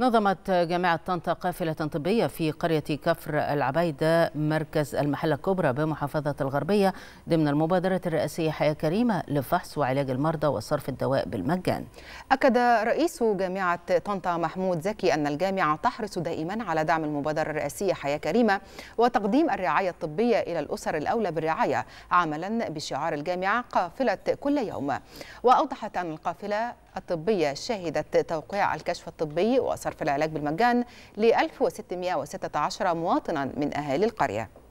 نظمت جامعة طنطا قافلة طبية في قرية كفر العبيدة مركز المحلة الكبرى بمحافظة الغربية ضمن المبادرة الرئاسية حياة كريمة لفحص وعلاج المرضى وصرف الدواء بالمجان. أكد رئيس جامعة طنطا محمود زكي أن الجامعة تحرص دائما على دعم المبادرة الرئاسية حياة كريمة وتقديم الرعاية الطبية إلى الأسر الأولى بالرعاية عملا بشعار الجامعة قافلة كل يوم. وأوضحت أن القافلة الطبية شهدت توقيع الكشف الطبي صرف العلاج بالمجان ل 1616 مواطنا من أهالي القرية